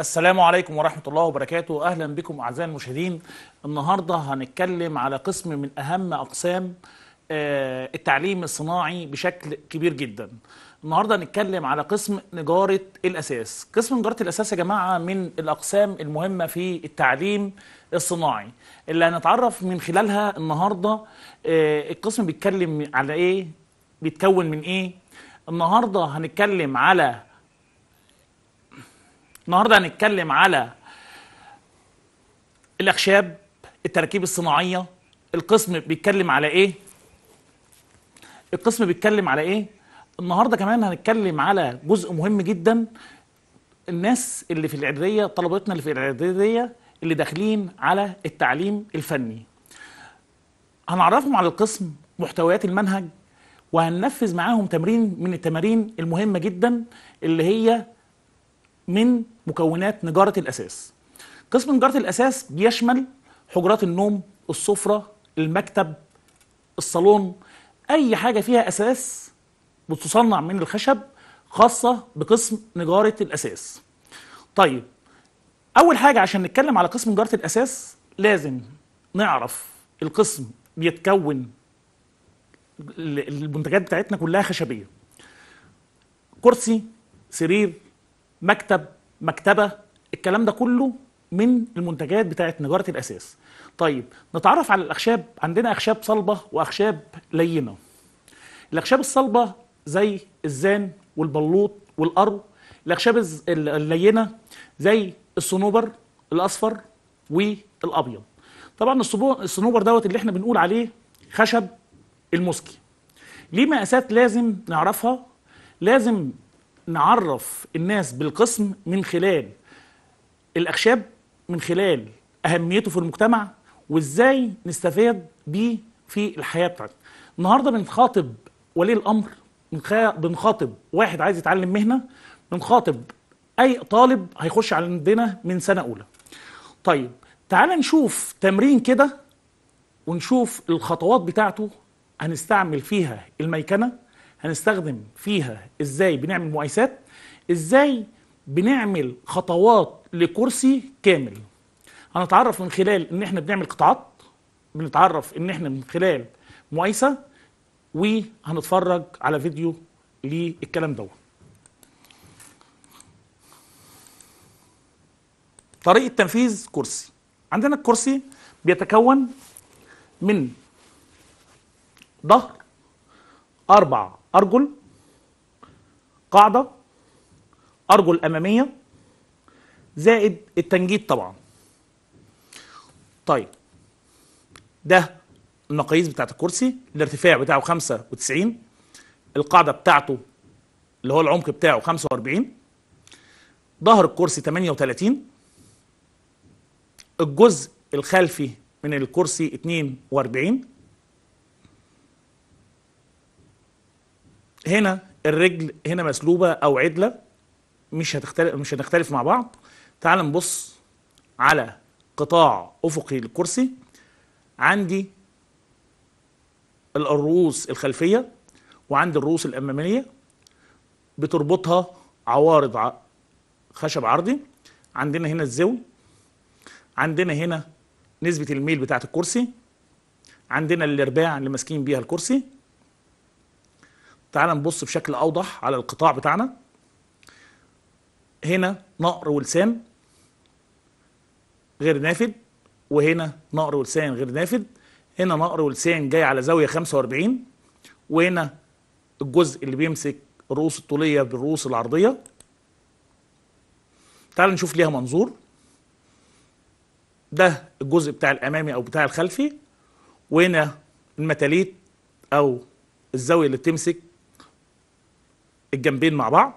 السلام عليكم ورحمة الله وبركاته أهلا بكم أعزائي المشاهدين النهاردة هنتكلم على قسم من أهم أقسام آه، التعليم الصناعي بشكل كبير جدا النهاردة هنتكلم على قسم نجارة الأساس قسم نجارة الأساس يا جماعة من الأقسام المهمة في التعليم الصناعي اللي هنتعرف من خلالها النهاردة آه، القسم بيتكلم على إيه بيتكون من إيه النهاردة هنتكلم على النهارده هنتكلم على الاخشاب التراكيب الصناعيه القسم بيتكلم على ايه القسم بيتكلم على ايه النهارده كمان هنتكلم على جزء مهم جدا الناس اللي في العدريه طلبتنا اللي في العدريه اللي داخلين على التعليم الفني هنعرفهم على القسم محتويات المنهج وهننفذ معاهم تمرين من التمارين المهمه جدا اللي هي من مكونات نجارة الأساس قسم نجارة الأساس بيشمل حجرات النوم السفرة المكتب الصالون أي حاجة فيها أساس بتصنع من الخشب خاصة بقسم نجارة الأساس طيب أول حاجة عشان نتكلم على قسم نجارة الأساس لازم نعرف القسم بيتكون المنتجات بتاعتنا كلها خشبية كرسي سرير مكتب مكتبه الكلام ده كله من المنتجات بتاعه نجاره الاساس طيب نتعرف على الاخشاب عندنا اخشاب صلبه واخشاب لينه الاخشاب الصلبه زي الزان والبلوط والقرو الاخشاب اللينه زي الصنوبر الاصفر والابيض طبعا الصنوبر دوت اللي احنا بنقول عليه خشب المسكي ليه مقاسات لازم نعرفها لازم نعرف الناس بالقسم من خلال الاخشاب من خلال اهميته في المجتمع وازاي نستفاد بيه في الحياه بتاعتنا النهارده بنخاطب ولي الامر بنخاطب واحد عايز يتعلم مهنه بنخاطب اي طالب هيخش عندنا من سنه اولى طيب تعال نشوف تمرين كده ونشوف الخطوات بتاعته هنستعمل فيها الميكنه هنستخدم فيها ازاي بنعمل مقايسات ازاي بنعمل خطوات لكرسي كامل هنتعرف من خلال ان احنا بنعمل قطاعات بنتعرف ان احنا من خلال مقايسه وهنتفرج على فيديو للكلام دوت طريقه تنفيذ كرسي عندنا الكرسي بيتكون من ظهر أربع أرجل قاعدة أرجل أمامية زائد التنجيد طبعا طيب ده المقاييس بتاعت الكرسي الارتفاع بتاعه 95 القاعدة بتاعته اللي هو العمق بتاعه 45 ظهر الكرسي 38 الجزء الخلفي من الكرسي 42 هنا الرجل هنا مسلوبه او عدله مش هتختلف مش هنختلف مع بعض تعال نبص على قطاع افقي للكرسي عندي الرؤوس الخلفيه وعندي الرؤوس الاماميه بتربطها عوارض خشب عرضي عندنا هنا الزاويه عندنا هنا نسبة الميل بتاعة الكرسي عندنا الارباع اللي ماسكين بيها الكرسي تعال نبص بشكل اوضح على القطاع بتاعنا هنا نقر ولسان غير نافذ وهنا نقر ولسان غير نافذ هنا نقر ولسان جاي على زاويه 45 وهنا الجزء اللي بيمسك الرؤوس الطوليه بالرؤوس العرضيه تعال نشوف ليها منظور ده الجزء بتاع الامامي او بتاع الخلفي وهنا المتاليت او الزاويه اللي بتمسك الجنبين مع بعض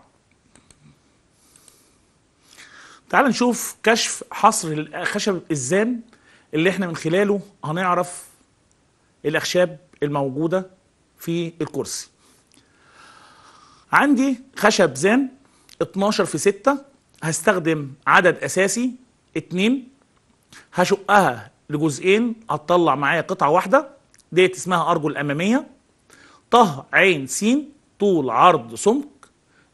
تعال نشوف كشف حصر خشب الزان اللي احنا من خلاله هنعرف الأخشاب الموجودة في الكرسي عندي خشب زان 12 في 6 هستخدم عدد أساسي 2 هشقها لجزئين هتطلع معايا قطعة واحدة ديت اسمها أرجل أمامية طه عين سين طول عرض سمك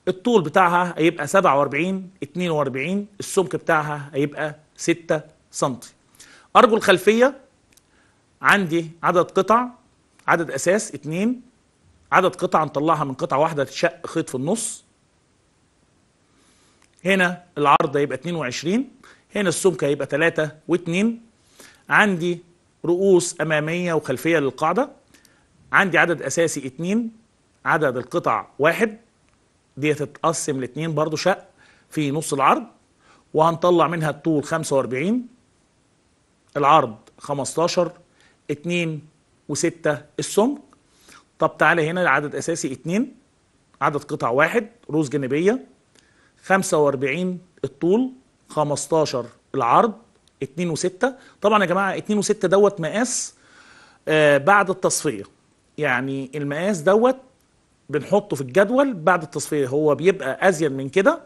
الطول بتاعها هيبقى 47 42 السمك بتاعها هيبقى 6 سم ارجو الخلفيه عندي عدد قطع عدد اساس 2 عدد قطع نطلعها من قطعه واحده تشق خيط في النص هنا العرض هيبقى 22 هنا السمك هيبقى 3 و2 عندي رؤوس اماميه وخلفيه للقاعده عندي عدد اساسي 2 عدد القطع واحد دي هتتقسم لاتنين برضو شق في نص العرض وهنطلع منها الطول 45 العرض 15 2 و6 السمك طب تعالى هنا العدد اساسي 2 عدد قطع واحد روز جانبيه 45 الطول 15 العرض 2 و6 طبعا يا جماعه 2 و6 دوت مقاس آه بعد التصفيه يعني المقاس دوت بنحطه في الجدول بعد التصفيه هو بيبقى ازين من كده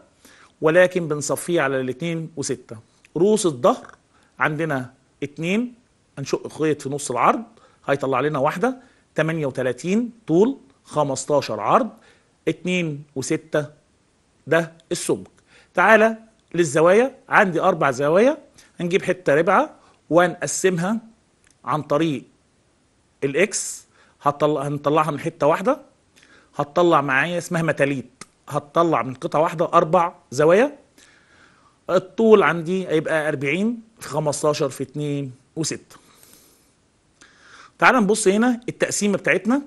ولكن بنصفيه على الاثنين وستة رؤوس الظهر عندنا اثنين هنشق خيط في نص العرض هيطلع لنا واحدة 38 طول 15 عرض 2 و6 ده السمك تعالى للزوايا عندي أربع زوايا هنجيب حتة ربعة ونقسمها عن طريق الإكس هنطلعها من حتة واحدة هتطلع معايا اسمها متاليت هتطلع من قطعه واحده اربع زوايا الطول عندي هيبقى 40 في 15 في 2 و6 تعال نبص هنا التقسيمه بتاعتنا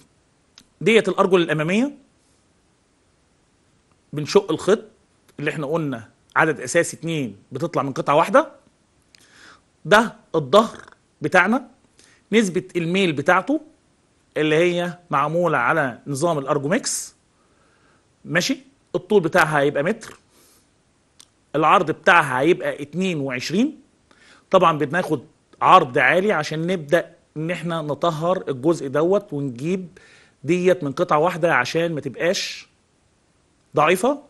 ديت الارجل الاماميه بنشق الخط اللي احنا قلنا عدد اساسي 2 بتطلع من قطعه واحده ده الظهر بتاعنا نسبه الميل بتاعته اللي هي معموله على نظام الارجوميكس ماشي الطول بتاعها هيبقى متر العرض بتاعها هيبقى 22 طبعا بناخد عرض عالي عشان نبدا ان احنا نطهر الجزء دوت ونجيب ديت من قطعه واحده عشان ما تبقاش ضعيفه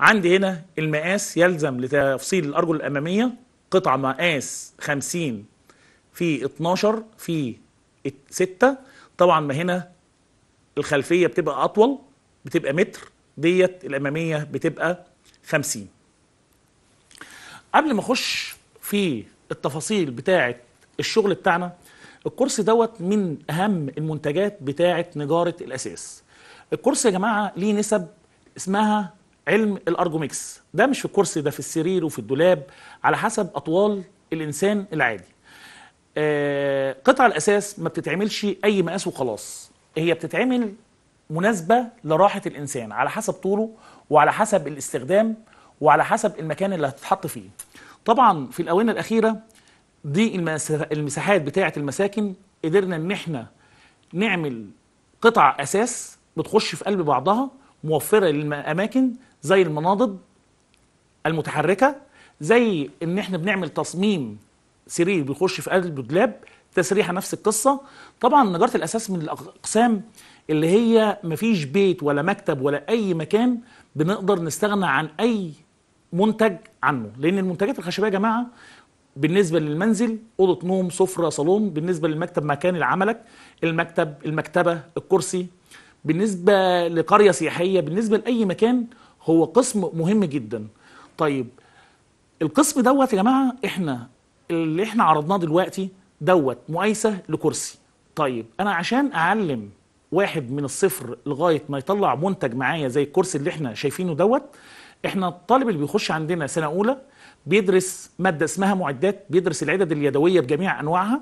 عندي هنا المقاس يلزم لتفصيل الارجل الاماميه قطعه مقاس 50 في 12 في ستة طبعا ما هنا الخلفية بتبقى أطول بتبقى متر ديت الأمامية بتبقى خمسين قبل ما أخش في التفاصيل بتاعة الشغل بتاعنا الكرسي دوت من أهم المنتجات بتاعة نجارة الأساس الكرسي يا جماعة ليه نسب اسمها علم الأرجوميكس ده مش في الكرسي ده في السرير وفي الدولاب على حسب أطوال الإنسان العادي آه، قطع الأساس ما بتتعملش أي مقاس وخلاص هي بتتعمل مناسبة لراحة الإنسان على حسب طوله وعلى حسب الاستخدام وعلى حسب المكان اللي هتتحط فيه طبعا في الأونة الأخيرة دي المساحات بتاعة المساكن قدرنا إن احنا نعمل قطع أساس بتخش في قلب بعضها موفرة للأماكن زي المناضد المتحركة زي إن احنا بنعمل تصميم سرير بيخش في قلب دولاب تسريحه نفس القصه طبعا نجاره الاساس من الاقسام اللي هي مفيش بيت ولا مكتب ولا اي مكان بنقدر نستغنى عن اي منتج عنه لان المنتجات الخشبيه يا جماعه بالنسبه للمنزل اوضه نوم سفره صالون بالنسبه للمكتب مكان لعملك المكتب المكتبه الكرسي بالنسبه لقريه سياحيه بالنسبه لاي مكان هو قسم مهم جدا طيب القسم دوت يا جماعه احنا اللي احنا عرضناه دلوقتي دوت مقايسه لكرسي طيب انا عشان اعلم واحد من الصفر لغايه ما يطلع منتج معايا زي الكرسي اللي احنا شايفينه دوت احنا الطالب اللي بيخش عندنا سنه اولى بيدرس ماده اسمها معدات بيدرس العدد اليدويه بجميع انواعها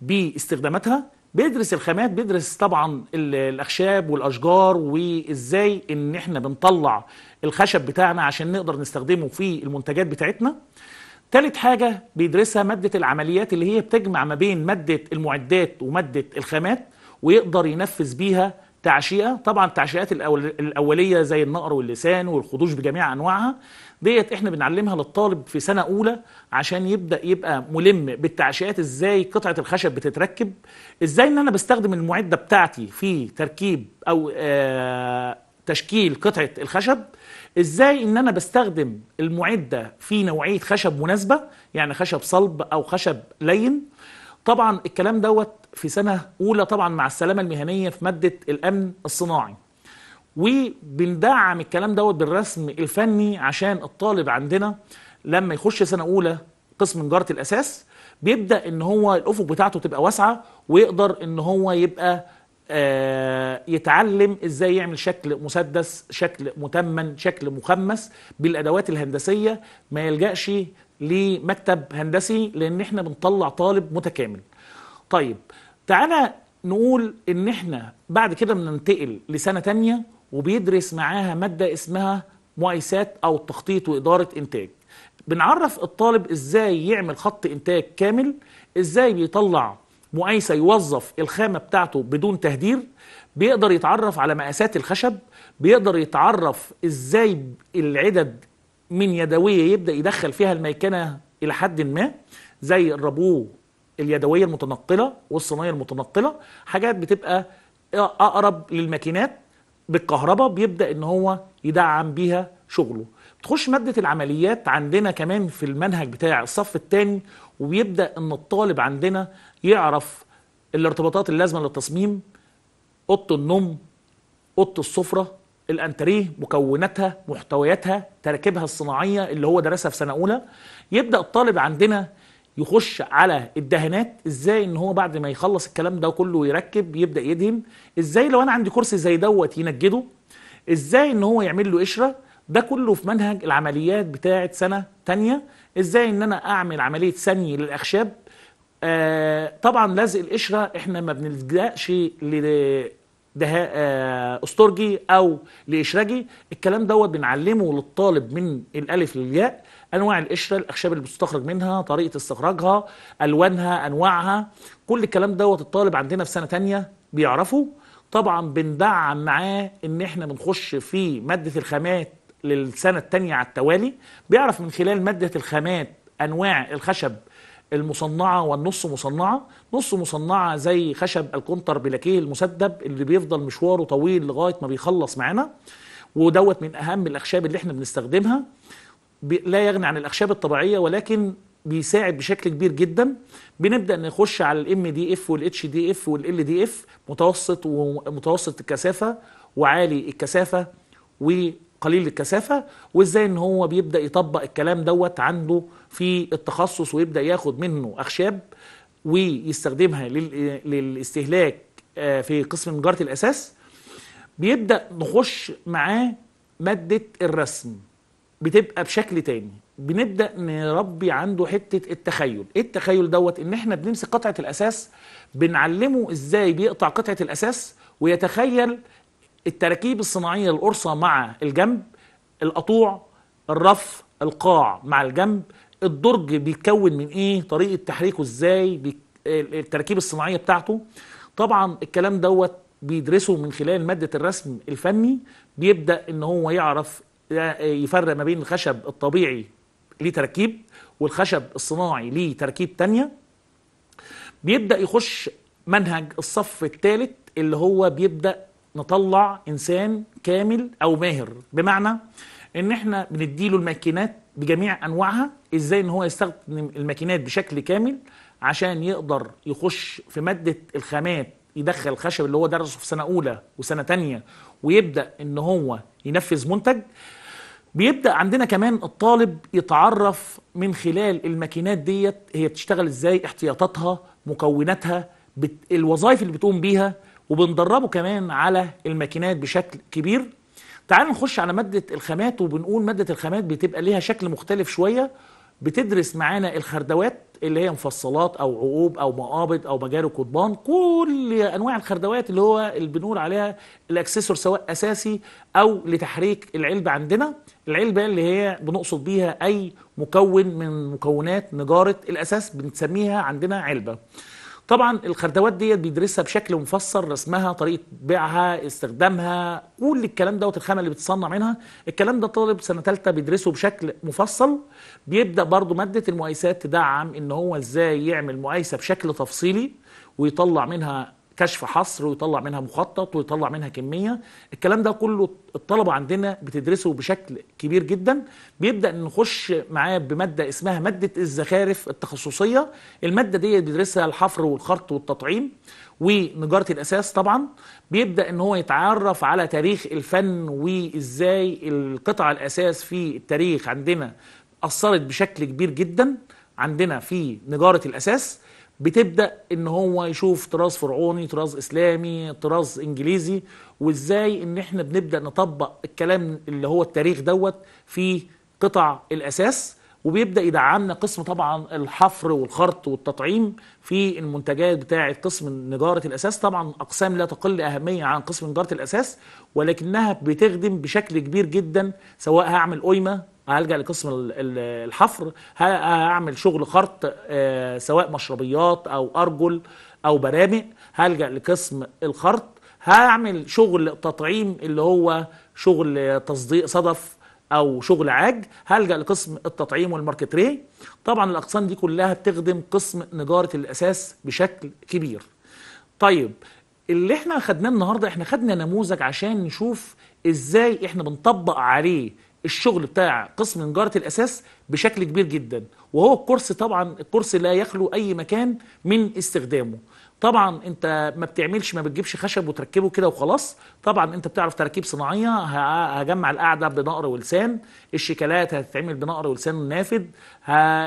باستخداماتها بيدرس الخامات بيدرس طبعا الاخشاب والاشجار وازاي ان احنا بنطلع الخشب بتاعنا عشان نقدر نستخدمه في المنتجات بتاعتنا تالت حاجة بيدرسها مادة العمليات اللي هي بتجمع ما بين مادة المعدات ومادة الخامات ويقدر ينفذ بيها تعشئة طبعا التعشئات الأولية زي النقر واللسان والخدوش بجميع أنواعها ديت احنا بنعلمها للطالب في سنة أولى عشان يبدأ يبقى ملم بالتعشئات ازاي قطعة الخشب بتتركب ازاي ان انا بستخدم المعدة بتاعتي في تركيب أو آه تشكيل قطعه الخشب ازاي ان انا بستخدم المعده في نوعيه خشب مناسبه يعني خشب صلب او خشب لين طبعا الكلام دوت في سنه اولى طبعا مع السلامه المهنيه في ماده الامن الصناعي وبندعم الكلام دوت بالرسم الفني عشان الطالب عندنا لما يخش سنه اولى قسم نجاره الاساس بيبدا ان هو الافق بتاعته تبقى واسعه ويقدر ان هو يبقى آه، يتعلم ازاي يعمل شكل مسدس شكل متمن شكل مخمس بالادوات الهندسيه ما يلجاش لمكتب هندسي لان احنا بنطلع طالب متكامل طيب تعالى نقول ان احنا بعد كده بننتقل لسنه تانية وبيدرس معاها ماده اسمها مؤيسات او تخطيط واداره انتاج بنعرف الطالب ازاي يعمل خط انتاج كامل ازاي بيطلع مؤيسة يوظف الخامة بتاعته بدون تهدير بيقدر يتعرف على مقاسات الخشب بيقدر يتعرف ازاي العدد من يدوية يبدأ يدخل فيها الميكنة إلى حد ما زي الربو اليدوية المتنقلة والصينية المتنقلة حاجات بتبقى أقرب للماكينات بالكهرباء بيبدأ إن هو يدعم بيها شغله تخش مادة العمليات عندنا كمان في المنهج بتاع الصف الثاني وبيبدا ان الطالب عندنا يعرف الارتباطات اللازمه للتصميم اوضه النوم اوضه السفره الانتريه مكوناتها محتوياتها تراكيبها الصناعيه اللي هو درسها في سنه اولى يبدا الطالب عندنا يخش على الدهانات ازاي ان هو بعد ما يخلص الكلام ده كله يركب يبدا يدهن ازاي لو انا عندي كرسي زي دوت ينجده ازاي ان هو يعمل له قشره ده كله في منهج العمليات بتاعه سنه تانية ازاي ان انا اعمل عمليه سني للاخشاب آه طبعا لزق القشره احنا ما بنلجاش ل آه استرجي او لاشراجي الكلام دوت بنعلمه للطالب من الالف للياء انواع القشره الاخشاب اللي بتستخرج منها طريقه استخراجها الوانها انواعها كل الكلام دوت الطالب عندنا في سنه تانية بيعرفه طبعا بندعم معاه ان احنا بنخش في ماده الخامات للسنة الثانية على التوالي بيعرف من خلال مادة الخامات أنواع الخشب المصنعة والنص مصنعة نص مصنعة زي خشب الكونتر بلاكيه المسدب اللي بيفضل مشواره طويل لغاية ما بيخلص معانا ودوت من أهم الأخشاب اللي احنا بنستخدمها لا يغني عن الأخشاب الطبيعية ولكن بيساعد بشكل كبير جدا بنبدا نخش على الام دي اف والاتش دي اف والال دي اف متوسط ومتوسط الكثافه وعالي الكثافه و قليل الكثافه وازاي ان هو بيبدا يطبق الكلام دوت عنده في التخصص ويبدا ياخد منه اخشاب ويستخدمها للاستهلاك آه، في قسم نجاره الاساس بيبدا نخش معاه ماده الرسم بتبقى بشكل تاني بنبدا نربي عنده حته التخيل ايه التخيل دوت ان احنا بنمسك قطعه الاساس بنعلمه ازاي بيقطع قطعه الاساس ويتخيل التراكيب الصناعيه للقرصه مع الجنب القطوع الرف القاع مع الجنب الدرج بيتكون من ايه طريقه تحريكه ازاي التراكيب الصناعيه بتاعته طبعا الكلام دوت بيدرسه من خلال ماده الرسم الفني بيبدا ان هو يعرف آه، يفرق ما بين الخشب الطبيعي ليه تركيب والخشب الصناعي ليه تركيب تانية بيبدا يخش منهج الصف الثالث اللي هو بيبدا نطلع انسان كامل او ماهر بمعنى ان احنا بنديله الماكينات بجميع انواعها ازاي ان هو يستخدم الماكينات بشكل كامل عشان يقدر يخش في ماده الخامات يدخل الخشب اللي هو درسه في سنه اولى وسنه تانية ويبدا ان هو ينفذ منتج بيبدا عندنا كمان الطالب يتعرف من خلال الماكينات ديت هي بتشتغل ازاي احتياطاتها مكوناتها بت... الوظائف اللي بتقوم بيها وبندربه كمان على الماكينات بشكل كبير تعال نخش على مادة الخامات وبنقول مادة الخامات بتبقى ليها شكل مختلف شوية بتدرس معانا الخردوات اللي هي مفصلات او عقوب او مقابض او مجاري قضبان كل انواع الخردوات اللي هو اللي بنقول عليها الاكسسوار سواء اساسي او لتحريك العلبه عندنا العلبه اللي هي بنقصد بيها اي مكون من مكونات نجاره الاساس بنسميها عندنا علبه طبعا الخردوات ديت بيدرسها بشكل مفصل رسمها طريقه بيعها استخدامها كل الكلام دوت الخامه اللي بتصنع منها الكلام ده طالب سنه ثالثه بيدرسه بشكل مفصل بيبدا برضو ماده المقايسات تدعم ان هو ازاي يعمل مقايسه بشكل تفصيلي ويطلع منها كشف حصر ويطلع منها مخطط ويطلع منها كميه الكلام ده كله الطلبه عندنا بتدرسه بشكل كبير جدا بيبدا نخش معاه بماده اسمها ماده الزخارف التخصصيه الماده دي بيدرسها الحفر والخرط والتطعيم ونجاره الاساس طبعا بيبدا ان هو يتعرف على تاريخ الفن وازاي القطع الاساس في التاريخ عندنا اثرت بشكل كبير جدا عندنا في نجاره الاساس بتبدا ان هو يشوف طراز فرعوني طراز اسلامي طراز انجليزي وازاي ان احنا بنبدا نطبق الكلام اللي هو التاريخ دوت في قطع الاساس وبيبدا يدعمنا قسم طبعا الحفر والخرط والتطعيم في المنتجات بتاعه قسم نجاره الاساس طبعا اقسام لا تقل اهميه عن قسم نجاره الاساس ولكنها بتخدم بشكل كبير جدا سواء هعمل قيمه هلجا لقسم الحفر هعمل شغل خرط آه، سواء مشربيات او ارجل او برامق هلجا لقسم الخرط هعمل شغل تطعيم اللي هو شغل تصديق صدف او شغل عاج هلجا لقسم التطعيم والماركتري طبعا الاقسام دي كلها بتخدم قسم نجاره الاساس بشكل كبير طيب اللي احنا خدناه النهارده احنا خدنا نموذج عشان نشوف ازاي احنا بنطبق عليه الشغل بتاع قسم نجاره الاساس بشكل كبير جدا وهو الكرسي طبعا الكرسي لا يخلو اي مكان من استخدامه طبعا انت ما بتعملش ما بتجيبش خشب وتركبه كده وخلاص طبعا انت بتعرف تراكيب صناعيه هجمع القعده بنقر ولسان الشيكالات هتتعمل بنقر ولسان نافذ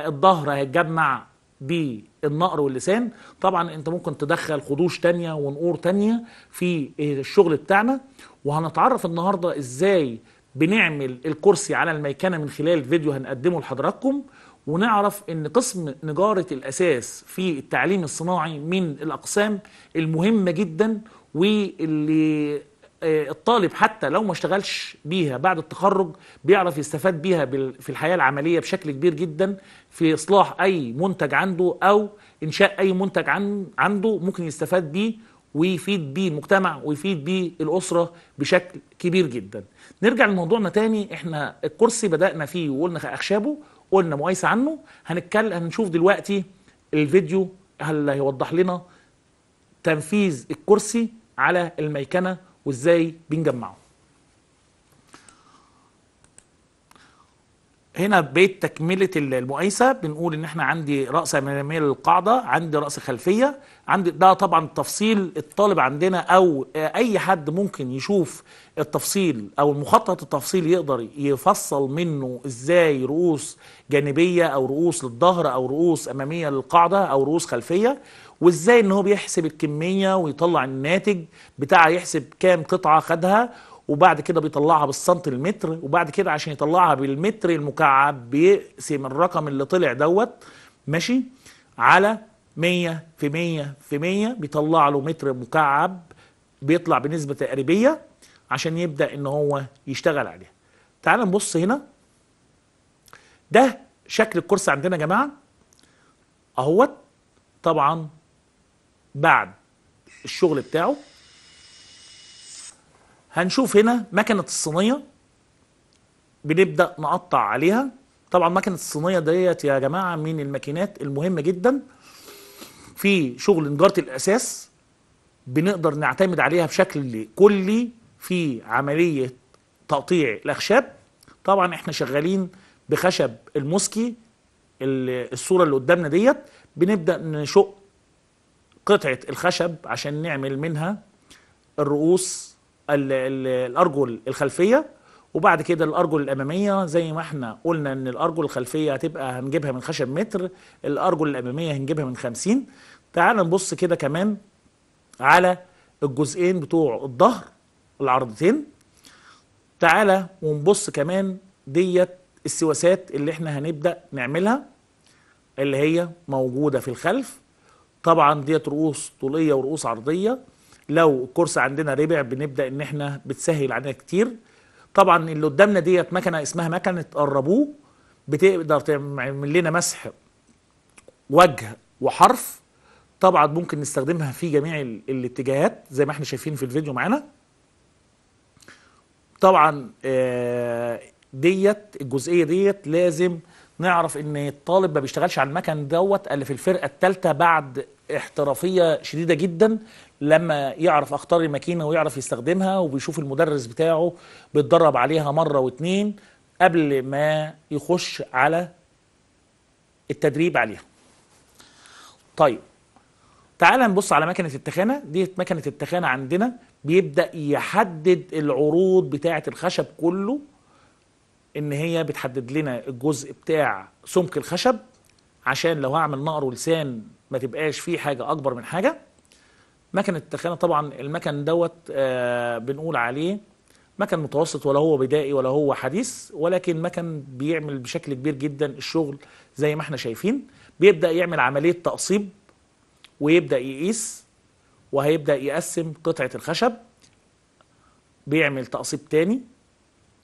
الظهر هيتجمع بالنقر واللسان طبعا انت ممكن تدخل خدوش تانية ونقور تانية في الشغل بتاعنا وهنتعرف النهارده ازاي بنعمل الكرسي على الميكنه من خلال فيديو هنقدمه لحضراتكم ونعرف ان قسم نجاره الاساس في التعليم الصناعي من الاقسام المهمه جدا واللي آه، الطالب حتى لو ما اشتغلش بيها بعد التخرج بيعرف يستفاد بيها في الحياة العملية بشكل كبير جدا في إصلاح أي منتج عنده أو إنشاء أي منتج عنده ممكن يستفاد بيه ويفيد بيه المجتمع ويفيد بيه الاسره بشكل كبير جدا نرجع لموضوعنا تاني احنا الكرسي بدانا فيه وقلنا اخشابه قلنا مقايسه عنه هنتكلم هنشوف دلوقتي الفيديو اللي هيوضح لنا تنفيذ الكرسي على الميكنه وازاي بنجمعه هنا بيت تكملة المقايسة بنقول ان احنا عندي رأس أمامية للقاعدة عندي رأس خلفية عندي ده طبعا تفصيل الطالب عندنا او اي حد ممكن يشوف التفصيل او المخطط التفصيل يقدر يفصل منه ازاي رؤوس جانبية او رؤوس للظهر او رؤوس أمامية للقاعدة او رؤوس خلفية وازاي ان هو بيحسب الكمية ويطلع الناتج بتاع يحسب كام قطعة خدها وبعد كده بيطلعها بالسنتي المتر وبعد كده عشان يطلعها بالمتر المكعب بيقسم الرقم اللي طلع دوت ماشي على 100 في 100 في 100 بيطلع له متر مكعب بيطلع بنسبة تقريبية عشان يبدأ ان هو يشتغل عليها تعال نبص هنا ده شكل الكرسي عندنا يا جماعة اهوت طبعا بعد الشغل بتاعه هنشوف هنا مكنة الصينية بنبدأ نقطع عليها طبعا مكنة الصينية ديت يا جماعة من الماكينات المهمة جدا في شغل نجارة الأساس بنقدر نعتمد عليها بشكل كلي في عملية تقطيع الأخشاب طبعا احنا شغالين بخشب المسكي الصورة اللي قدامنا ديت بنبدأ نشق قطعة الخشب عشان نعمل منها الرؤوس الارجل الخلفيه وبعد كده الارجل الاماميه زي ما احنا قلنا ان الارجل الخلفيه هتبقى هنجيبها من خشب متر الارجل الاماميه هنجيبها من 50 تعال نبص كده كمان على الجزئين بتوع الظهر العرضتين تعالى ونبص كمان ديت السواسات اللي احنا هنبدا نعملها اللي هي موجوده في الخلف طبعا ديت رؤوس طوليه ورؤوس عرضيه لو الكورس عندنا ربع بنبدا ان احنا بتسهل علينا كتير طبعا اللي قدامنا ديت مكنه اسمها مكنه قربوه بتقدر تعمل لنا مسح وجه وحرف طبعا ممكن نستخدمها في جميع الاتجاهات زي ما احنا شايفين في الفيديو معانا طبعا آه، ديت الجزئيه ديت لازم نعرف ان الطالب ما بيشتغلش على المكن دوت الا في الفرقه الثالثه بعد احترافيه شديده جدا لما يعرف اخطار الماكينه ويعرف يستخدمها وبيشوف المدرس بتاعه بيتدرب عليها مره واتنين قبل ما يخش على التدريب عليها طيب تعال نبص على مكنه التخانه دي مكنه التخانه عندنا بيبدا يحدد العروض بتاعه الخشب كله ان هي بتحدد لنا الجزء بتاع سمك الخشب عشان لو هعمل نقر ولسان ما تبقاش في حاجه اكبر من حاجه مكن التخانه طبعا المكن دوت آه، بنقول عليه مكن متوسط ولا هو بدائي ولا هو حديث ولكن مكن بيعمل بشكل كبير جدا الشغل زي ما احنا شايفين بيبدا يعمل عمليه تقصيب ويبدا يقيس وهيبدا يقسم قطعه الخشب بيعمل تقصيب تاني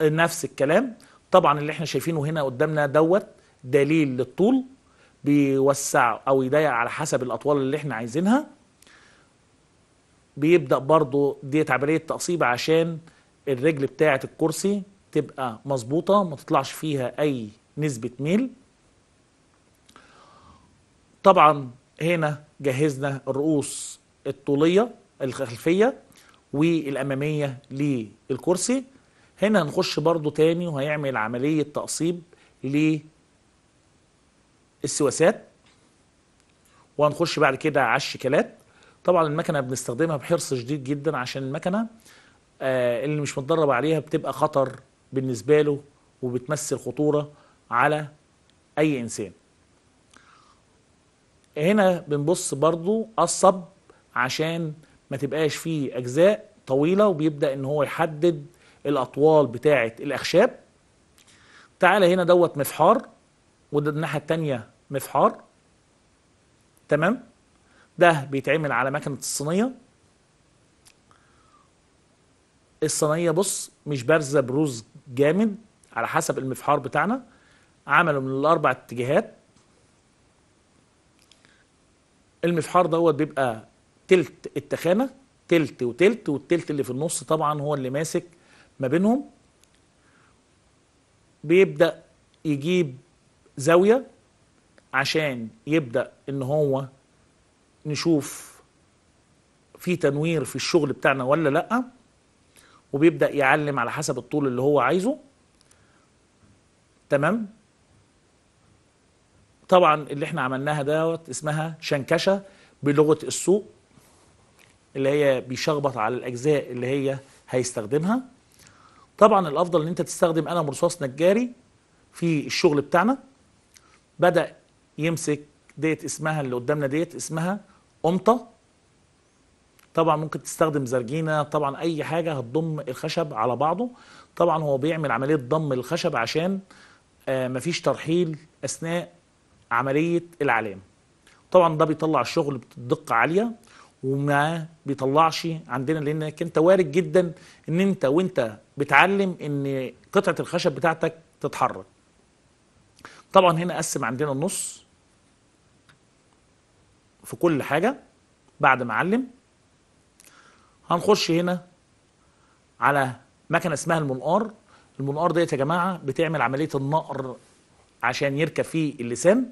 نفس الكلام طبعا اللي احنا شايفينه هنا قدامنا دوت دليل للطول بيوسع او يضيق على حسب الاطوال اللي احنا عايزينها بيبدا برضو ديت عمليه تقصيب عشان الرجل بتاعه الكرسي تبقى مظبوطه ما تطلعش فيها اي نسبه ميل طبعا هنا جهزنا الرؤوس الطوليه الخلفيه والاماميه للكرسي هنا هنخش برضو تاني وهيعمل عمليه تقصيب ليه السواسات وهنخش بعد كده على الشيكلات طبعا المكنه بنستخدمها بحرص شديد جدا عشان المكنه آه اللي مش متدرب عليها بتبقى خطر بالنسبه له وبتمثل خطوره على اي انسان هنا بنبص برضو الصب عشان ما تبقاش فيه اجزاء طويله وبيبدا ان هو يحدد الاطوال بتاعه الاخشاب تعالى هنا دوت مفحار وده الناحيه الثانيه مفحار تمام ده بيتعمل على مكنة الصينية الصينية بص مش بارزة بروز جامد على حسب المفحار بتاعنا عمله من الأربع اتجاهات المفحار دوت بيبقى تلت التخانة تلت وتلت والتلت اللي في النص طبعا هو اللي ماسك ما بينهم بيبدأ يجيب زاوية عشان يبدا ان هو نشوف في تنوير في الشغل بتاعنا ولا لا وبيبدا يعلم على حسب الطول اللي هو عايزه تمام طبعا اللي احنا عملناها دوت اسمها شنكشه بلغه السوق اللي هي بيشخبط على الاجزاء اللي هي هيستخدمها طبعا الافضل ان انت تستخدم انا مرصاص نجاري في الشغل بتاعنا بدا يمسك ديت اسمها اللي قدامنا ديت اسمها قمطه طبعا ممكن تستخدم زرجينه طبعا اي حاجه هتضم الخشب على بعضه طبعا هو بيعمل عمليه ضم الخشب عشان آه مفيش ترحيل اثناء عمليه العلام طبعا ده بيطلع الشغل بدقه عاليه وما بيطلعش عندنا لانك انت وارد جدا ان انت وانت بتعلم ان قطعه الخشب بتاعتك تتحرك طبعا هنا قسم عندنا النص في كل حاجة بعد ما علم هنخش هنا على مكنة اسمها المنقار المنقار ديت يا جماعة بتعمل عملية النقر عشان يركب فيه اللسان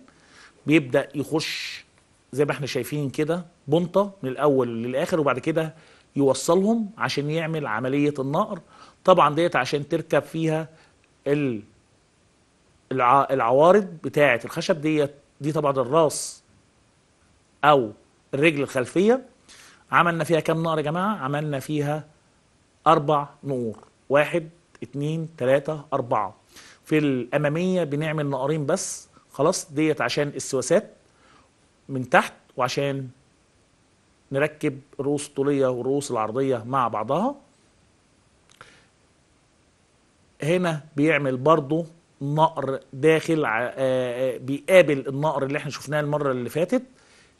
بيبدأ يخش زي ما احنا شايفين كده بنطة من الأول للآخر وبعد كده يوصلهم عشان يعمل عملية النقر طبعا ديت عشان تركب فيها ال العوارض بتاعه الخشب ديت دي طبعا الراس او الرجل الخلفيه عملنا فيها كام نقر يا جماعه عملنا فيها اربع نقور واحد اتنين تلاته اربعه في الاماميه بنعمل نقرين بس خلاص ديت عشان السواسات من تحت وعشان نركب الرؤوس الطوليه والرؤوس العرضيه مع بعضها هنا بيعمل برضه نقر داخل آه، آه، بيقابل النقر اللي احنا شفناه المره اللي فاتت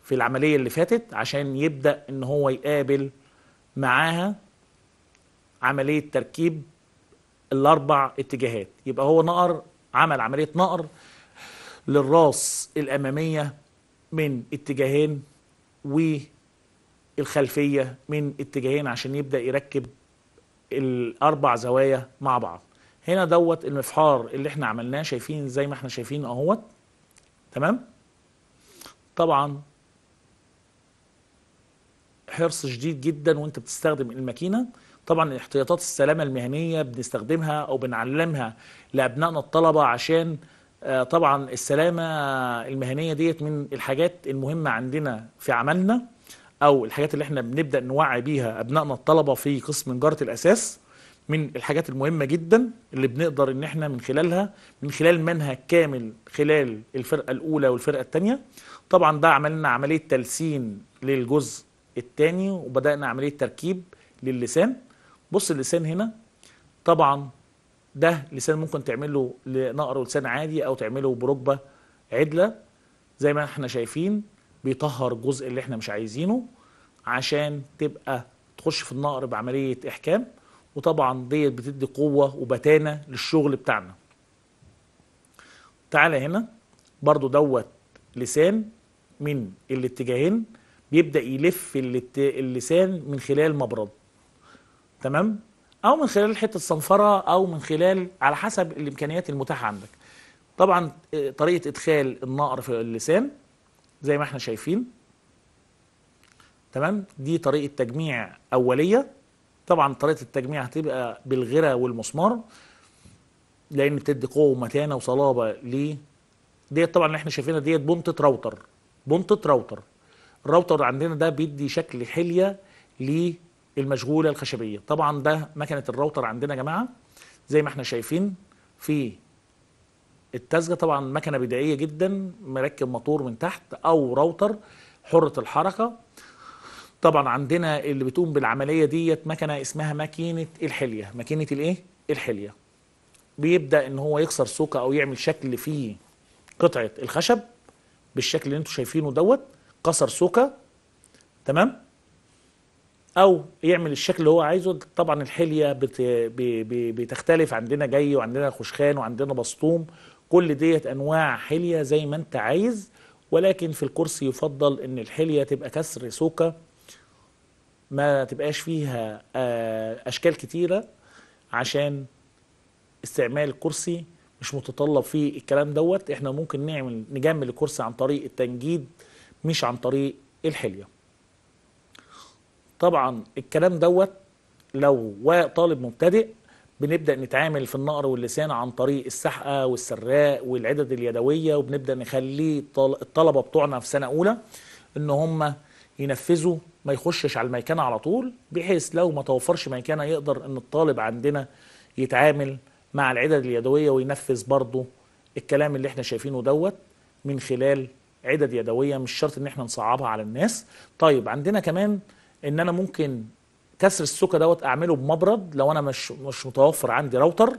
في العمليه اللي فاتت عشان يبدا ان هو يقابل معاها عمليه تركيب الاربع اتجاهات يبقى هو نقر عمل عمليه نقر للراس الاماميه من اتجاهين والخلفيه من اتجاهين عشان يبدا يركب الاربع زوايا مع بعض هنا دوت المفحار اللي احنا عملناه شايفين زي ما احنا شايفين اهوت تمام طبعا حرص شديد جدا وانت بتستخدم الماكينه طبعا احتياطات السلامه المهنيه بنستخدمها او بنعلمها لابنائنا الطلبه عشان آه، طبعا السلامه المهنيه ديت من الحاجات المهمه عندنا في عملنا او الحاجات اللي احنا بنبدا نوعي بيها ابنائنا الطلبه في قسم نجاره الاساس من الحاجات المهمه جدا اللي بنقدر ان احنا من خلالها من خلال منهج كامل خلال الفرقه الاولى والفرقه الثانيه طبعا ده عملنا عمليه تلسين للجزء الثاني وبدانا عمليه تركيب للسان بص اللسان هنا طبعا ده لسان ممكن تعمله لنقر ولسان عادي او تعمله بركبه عدله زي ما احنا شايفين بيطهر الجزء اللي احنا مش عايزينه عشان تبقى تخش في النقر بعمليه احكام وطبعا ديت بتدي قوه وبتانه للشغل بتاعنا تعالى هنا برضو دوت لسان من الاتجاهين بيبدا يلف اللسان من خلال مبرد تمام او من خلال حته صنفره او من خلال على حسب الامكانيات المتاحه عندك طبعا آه، طريقه ادخال النقر في اللسان زي ما احنا شايفين تمام دي طريقه تجميع اوليه طبعا طريقه التجميع هتبقى بالغرة والمسمار لان بتدي قوه ومتانه وصلابه ليه ديت طبعا اللي احنا شايفينها ديت بنطه راوتر بنطه راوتر الراوتر عندنا ده بيدي شكل حليه للمشغوله الخشبيه طبعا ده مكنه الراوتر عندنا يا جماعه زي ما احنا شايفين في التزجه طبعا مكنه بدائيه جدا مركب موتور من تحت او راوتر حره الحركه طبعا عندنا اللي بتقوم بالعمليه ديت مكنه اسمها ماكينه الحليه ماكينه الايه الحليه بيبدا ان هو يكسر سوكه او يعمل شكل فيه قطعه الخشب بالشكل اللي انتم شايفينه دوت كسر سوكه تمام او يعمل الشكل اللي هو عايزه طبعا الحليه بت... ب... ب... بتختلف عندنا جي وعندنا خشخان وعندنا بسطوم كل ديت انواع حليه زي ما انت عايز ولكن في الكرسي يفضل ان الحليه تبقى كسر سوكه ما تبقاش فيها آه، اشكال كتيره عشان استعمال الكرسي مش متطلب فيه الكلام دوت احنا ممكن نعمل نجمل الكرسي عن طريق التنجيد مش عن طريق الحليه طبعا الكلام دوت لو طالب مبتدئ بنبدا نتعامل في النقر واللسان عن طريق السحقه والسراق والعدد اليدويه وبنبدا نخلي الطلبه بتوعنا في سنه اولى ان هم ينفذوا ما يخشش على الميكنه على طول بحيث لو ما توفرش ميكانه يقدر ان الطالب عندنا يتعامل مع العدد اليدويه وينفذ برضه الكلام اللي احنا شايفينه دوت من خلال عدد يدويه مش شرط ان احنا نصعبها على الناس طيب عندنا كمان ان انا ممكن كسر السوكه دوت اعمله بمبرد لو انا مش مش متوفر عندي راوتر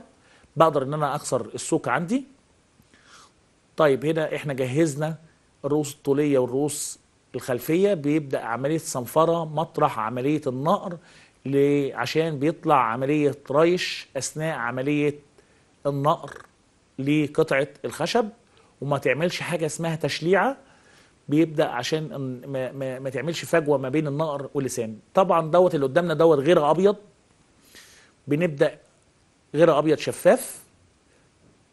بقدر ان انا اكسر السوكه عندي طيب هنا احنا جهزنا الرؤوس الطوليه والرؤوس الخلفيه بيبدا عمليه صنفره مطرح عمليه النقر عشان بيطلع عمليه ريش اثناء عمليه النقر لقطعه الخشب وما تعملش حاجه اسمها تشليعه بيبدا عشان ما, ما, ما تعملش فجوه ما بين النقر واللسان طبعا دوت اللي قدامنا دوت غير ابيض بنبدا غير ابيض شفاف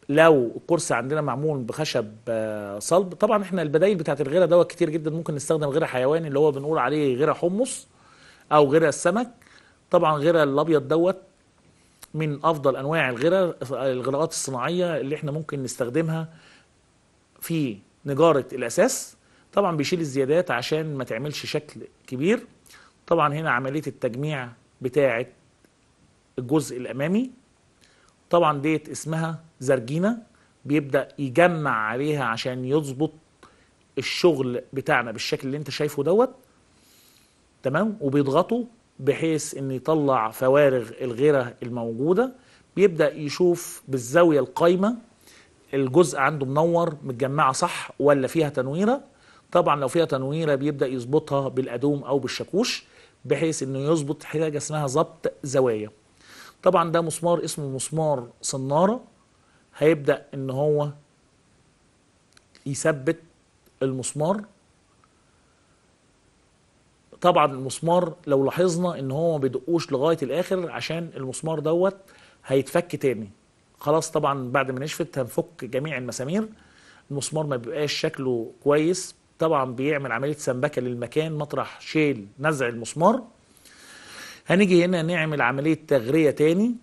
لو الكرسي عندنا معمول بخشب آه، صلب طبعا احنا البدائل بتاعت الغيره دوت كتير جدا ممكن نستخدم غيره حيواني اللي هو بنقول عليه غيره حمص او غيره السمك طبعا غيره الابيض دوت من افضل انواع الغيره الغراءات الصناعيه اللي احنا ممكن نستخدمها في نجاره الاساس طبعا بيشيل الزيادات عشان ما تعملش شكل كبير طبعا هنا عمليه التجميع بتاعه الجزء الامامي طبعا ديت اسمها زرجينة بيبدأ يجمع عليها عشان يظبط الشغل بتاعنا بالشكل اللي انت شايفه دوت تمام وبيضغطه بحيث ان يطلع فوارغ الغيرة الموجودة بيبدأ يشوف بالزاوية القايمة الجزء عنده منور متجمعة صح ولا فيها تنويرة طبعا لو فيها تنويرة بيبدأ يظبطها بالأدوم أو بالشاكوش بحيث انه يظبط حاجة اسمها ظبط زوايا طبعا ده مسمار اسمه مسمار صناره هيبدا ان هو يثبت المسمار طبعا المسمار لو لاحظنا ان هو ما بيدقوش لغايه الاخر عشان المسمار دوت هيتفك تاني خلاص طبعا بعد ما نشفت هنفك جميع المسامير المسمار ما بيبقاش شكله كويس طبعا بيعمل عمليه سمبكه للمكان مطرح شيل نزع المسمار هنيجي هنا نعمل عملية تغرية تاني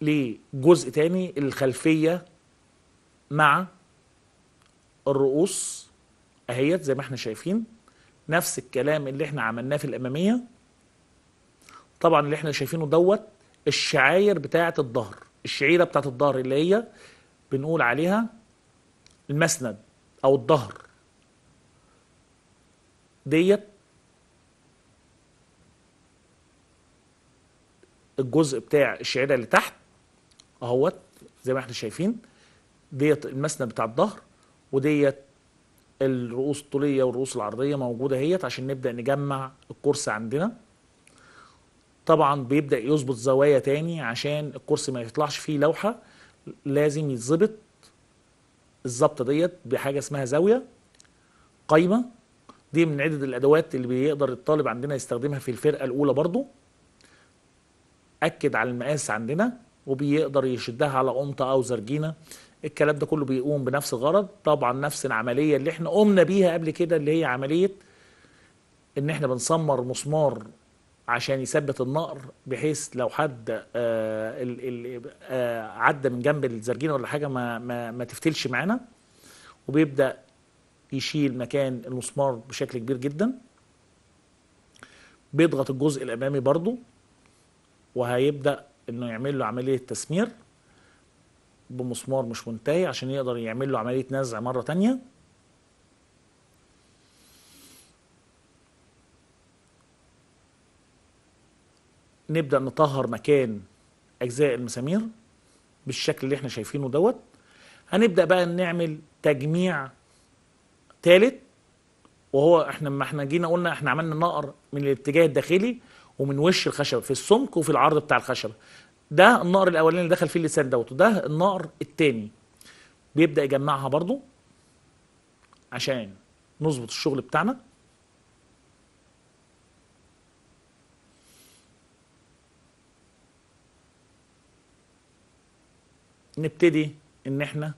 لجزء تاني الخلفية مع الرؤوس اهيت زي ما احنا شايفين نفس الكلام اللي احنا عملناه في الامامية طبعا اللي احنا شايفينه دوت الشعاير بتاعة الظهر الشعيرة بتاعة الظهر اللي هي بنقول عليها المسند او الظهر ديت الجزء بتاع الشعيره اللي تحت اهوت زي ما احنا شايفين ديت المسند بتاع الظهر وديت الرؤوس الطوليه والرؤوس العرضيه موجوده اهيت عشان نبدا نجمع الكرسي عندنا طبعا بيبدا يظبط زوايا تاني عشان الكرسي ما يطلعش فيه لوحه لازم يتظبط الظبطه ديت بحاجه اسمها زاويه قايمه دي من عدد الادوات اللي بيقدر الطالب عندنا يستخدمها في الفرقه الاولى برضه اكد على المقاس عندنا وبيقدر يشدها على قمطه او زرجينه الكلام ده كله بيقوم بنفس الغرض طبعا نفس العمليه اللي احنا قمنا بيها قبل كده اللي هي عمليه ان احنا بنسمر مسمار عشان يثبت النقر بحيث لو حد آه، آه، عدى من جنب الزرجينه ولا حاجه ما ما, ما تفتلش معانا وبيبدا يشيل مكان المسمار بشكل كبير جدا بيضغط الجزء الامامي برضو وهيبدا انه يعمل له عمليه تسمير بمسمار مش منتهي عشان يقدر يعمل له عمليه نزع مره تانية نبدا نطهر مكان اجزاء المسامير بالشكل اللي احنا شايفينه دوت هنبدا بقى نعمل تجميع ثالث وهو احنا ما احنا جينا قلنا احنا عملنا نقر من الاتجاه الداخلي ومن وش الخشبه في السمك وفي العرض بتاع الخشبه ده النقر الاولاني اللي دخل فيه اللسان دوت وده النقر الثاني بيبدا يجمعها برضو عشان نظبط الشغل بتاعنا نبتدي ان احنا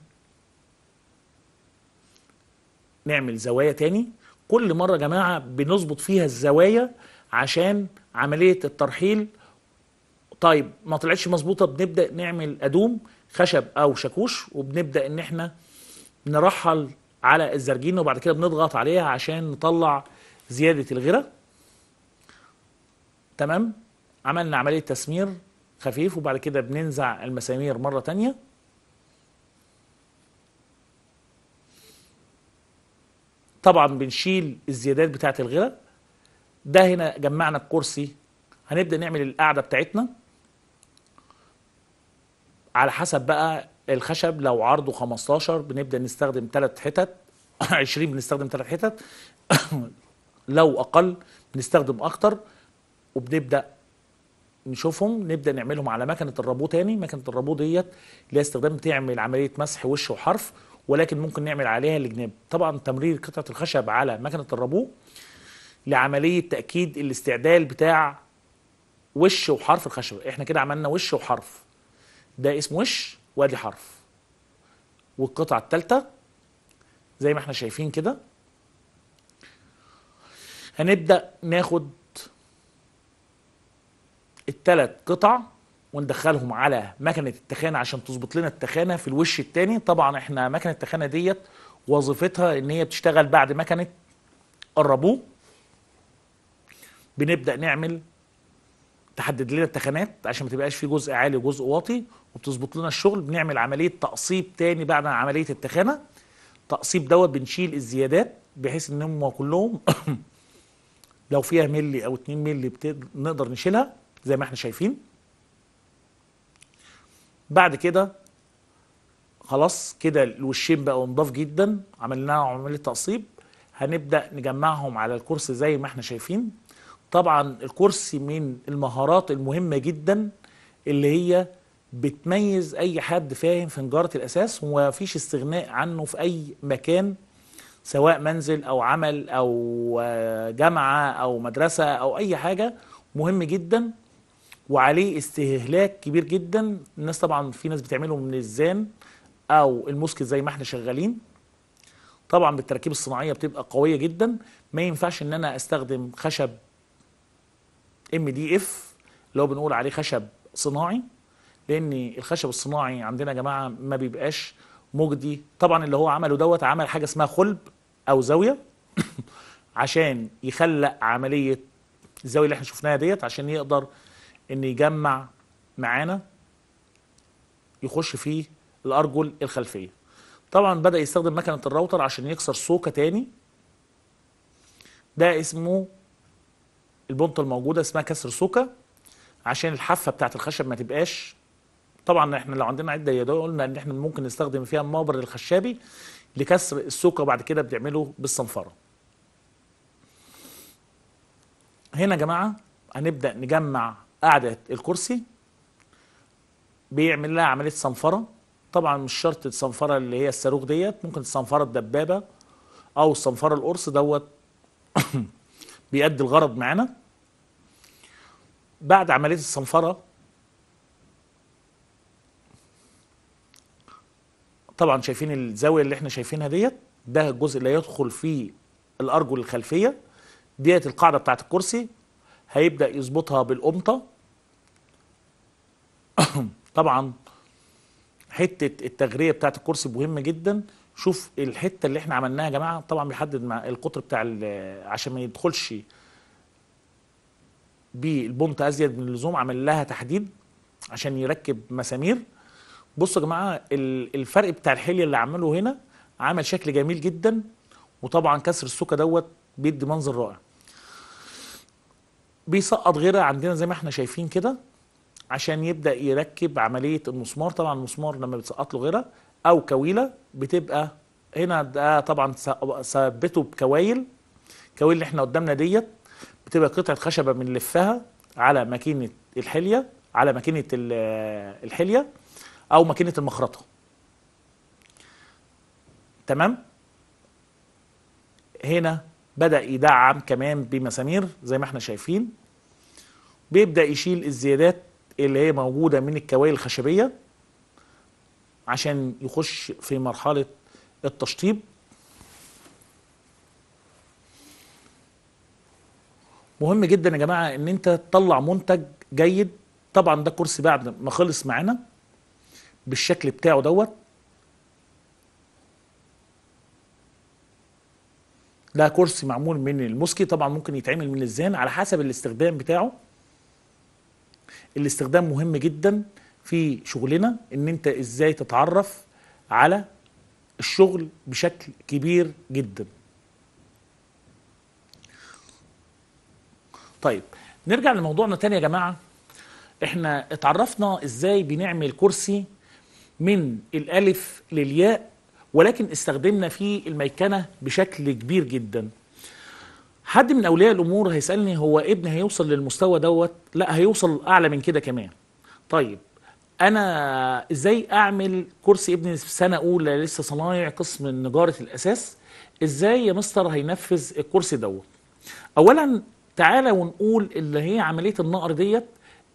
نعمل زوايا تاني كل مره يا جماعه بنظبط فيها الزوايا عشان عمليه الترحيل طيب ما طلعتش مظبوطه بنبدا نعمل ادوم خشب او شاكوش وبنبدا ان احنا نرحل على الزرجين وبعد كده بنضغط عليها عشان نطلع زياده الغيره تمام عملنا عمليه تسمير خفيف وبعد كده بننزع المسامير مره تانية طبعا بنشيل الزيادات بتاعه الغيره ده هنا جمعنا الكرسي هنبدا نعمل القعده بتاعتنا على حسب بقى الخشب لو عرضه 15 بنبدا نستخدم ثلاث حتت 20 بنستخدم ثلاث حتت لو اقل بنستخدم اكتر وبنبدا نشوفهم نبدا نعملهم على مكنه الرابو تاني مكنه الرابو ديت ليها استخدام تعمل عمليه مسح وش وحرف ولكن ممكن نعمل عليها الجناب طبعا تمرير قطعه الخشب على مكنه الرابو لعمليه تاكيد الاستعدال بتاع وش وحرف الخشبه احنا كده عملنا وش وحرف ده اسمه وش وادي حرف والقطعه الثالثه زي ما احنا شايفين كده هنبدا ناخد الثلاث قطع وندخلهم على مكنه التخانه عشان تظبط لنا التخانه في الوش الثاني طبعا احنا مكنه التخانه ديت وظيفتها ان هي بتشتغل بعد مكنه الربو بنبدا نعمل تحدد لنا التخانات عشان ما تبقاش في جزء عالي وجزء واطي وبتظبط لنا الشغل بنعمل عمليه تقصيب تاني بعد عمليه التخانه تقصيب دوت بنشيل الزيادات بحيث ان هم كلهم لو فيها ملي او 2 ملي نقدر نشيلها زي ما احنا شايفين بعد كده خلاص كده الوشين بقوا نضاف جدا عملناهم عمليه تقصيب هنبدا نجمعهم على الكرسي زي ما احنا شايفين طبعا الكرسي من المهارات المهمة جدا اللي هي بتميز أي حد فاهم في نجارة الأساس ومفيش استغناء عنه في أي مكان سواء منزل أو عمل أو آه، جامعة أو مدرسة أو أي حاجة مهم جدا وعليه استهلاك كبير جدا الناس طبعا في ناس بتعمله من الزان أو المسكت زي ما احنا شغالين طبعا بالتركيب الصناعية بتبقى قوية جدا ما ينفعش ان انا استخدم خشب ام دي اف اللي هو بنقول عليه خشب صناعي لان الخشب الصناعي عندنا يا جماعه ما بيبقاش مجدي طبعا اللي هو عمله دوت عمل حاجه اسمها خلب او زاويه عشان يخلق عمليه الزاويه اللي احنا شفناها ديت عشان يقدر ان يجمع معانا يخش فيه الارجل الخلفيه طبعا بدا يستخدم مكنه الراوتر عشان يكسر سوكه تاني ده اسمه البنطه الموجوده اسمها كسر سوكا عشان الحافه بتاعه الخشب ما تبقاش طبعا احنا لو عندنا عده يدويه قلنا ان احنا ممكن نستخدم فيها المبر الخشابي لكسر السوكه وبعد كده بنعمله بالصنفره هنا يا جماعه هنبدا نجمع قاعده الكرسي بيعمل لها عمليه صنفره طبعا مش شرط الصنفره اللي هي الصاروخ ديت ممكن الصنفره الدبابه او الصنفره القرص دوت بيأدي الغرض معانا بعد عمليه الصنفره طبعا شايفين الزاويه اللي احنا شايفينها ديت ده الجزء اللي يدخل فيه الارجل الخلفيه ديت القاعده بتاعت الكرسي هيبدا يظبطها بالقمطه طبعا حته التغريه بتاعت الكرسي مهمه جدا شوف الحته اللي احنا عملناها يا جماعه طبعا بيحدد مع القطر بتاع عشان ما يدخلش بالبونت ازيد من اللزوم عمل لها تحديد عشان يركب مسامير بصوا يا جماعه الفرق بتاع الحليه اللي عمله هنا عمل شكل جميل جدا وطبعا كسر السوكه دوت بيدي منظر رائع بيسقط غيره عندنا زي ما احنا شايفين كده عشان يبدا يركب عمليه المسمار طبعا المسمار لما بتسقط له غيره او كويله بتبقى هنا ده طبعا ثبته بكوايل الكوايل اللي احنا قدامنا ديت بتبقى قطعه خشبه بنلفها على ماكينه الحليه على ماكينه الحليه او ماكينه المخرطه تمام هنا بدا يدعم كمان بمسامير زي ما احنا شايفين بيبدا يشيل الزيادات اللي هي موجوده من الكوائل الخشبيه عشان يخش في مرحله التشطيب مهم جدا يا جماعه ان انت تطلع منتج جيد طبعا ده كرسي بعد ما خلص معانا بالشكل بتاعه دوت ده كرسي معمول من الموسكي طبعا ممكن يتعمل من الزان على حسب الاستخدام بتاعه الاستخدام مهم جدا في شغلنا ان انت ازاي تتعرف على الشغل بشكل كبير جدا طيب نرجع لموضوعنا تاني يا جماعه احنا اتعرفنا ازاي بنعمل كرسي من الالف للياء ولكن استخدمنا فيه الميكنه بشكل كبير جدا حد من اولياء الامور هيسالني هو ابني هيوصل للمستوى دوت لا هيوصل اعلى من كده كمان طيب انا ازاي اعمل كرسي ابني في سنه اولى لسه صنايع قسم نجاره الاساس ازاي يا مستر هينفذ الكرسي دوت اولا تعالى ونقول اللي هي عمليه النقر ديت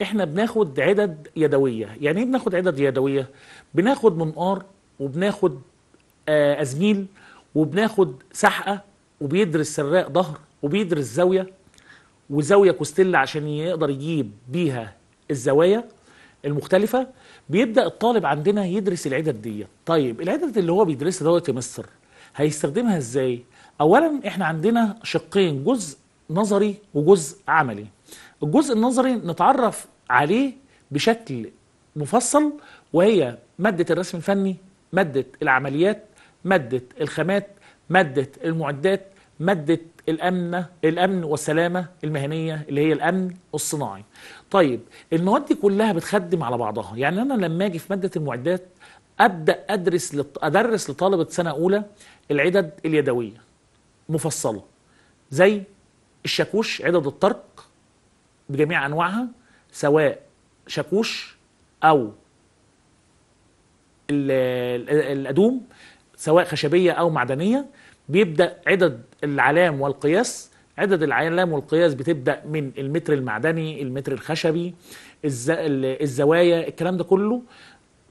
احنا بناخد عدد يدويه يعني ايه بناخد عدد يدويه بناخد منقار وبناخد آه ازميل وبناخد سحقه وبيدرس سراق ظهر وبيدرس زاويه وزاويه كوستيلا عشان يقدر يجيب بيها الزوايا المختلفه بيبدا الطالب عندنا يدرس العدد دي طيب العدد اللي هو بيدرسها دوت يا مستر هيستخدمها ازاي اولا احنا عندنا شقين جزء نظري وجزء عملي الجزء النظري نتعرف عليه بشكل مفصل وهي مادة الرسم الفني مادة العمليات مادة الخامات مادة المعدات مادة الأمن الأمن والسلامة المهنية اللي هي الأمن الصناعي طيب المواد دي كلها بتخدم على بعضها يعني أنا لما أجي في مادة المعدات أبدأ أدرس لط... أدرس لطالبة سنة أولى العدد اليدوية مفصلة زي الشاكوش عدد الطرق بجميع انواعها سواء شاكوش او الادوم سواء خشبيه او معدنيه بيبدا عدد العلام والقياس عدد العلام والقياس بتبدا من المتر المعدني المتر الخشبي الزوايا الكلام ده كله